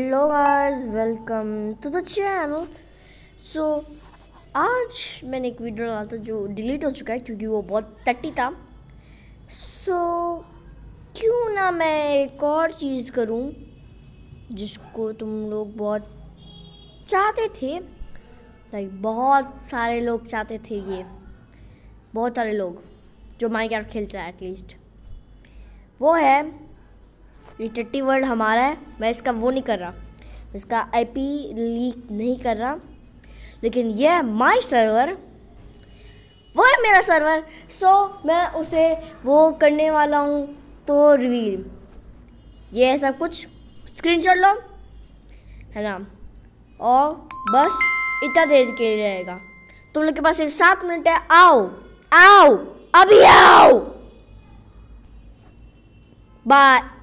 hello guys welcome to the channel so आज मैंने एक वीडियो डाला था जो डिलीट हो चुका है क्योंकि वो बहुत टट्टी था सो so, क्यों ना मैं एक और चीज़ करूं जिसको तुम लोग बहुत चाहते थे लाइक like, बहुत सारे लोग चाहते थे ये बहुत सारे लोग जो माइक खेलते हैं एटलीस्ट वो है रिटेटिव वर्ड हमारा है मैं इसका वो नहीं कर रहा इसका आईपी लीक नहीं कर रहा लेकिन ये माय माई सर्वर वो है मेरा सर्वर सो so, मैं उसे वो करने वाला हूँ तो रिवील ये है सब कुछ स्क्रीनशॉट लो है ना और बस इतना देर के लिए रहेगा तुम लोग के पास सिर्फ सात मिनट है आओ आओ अभी आओ बाय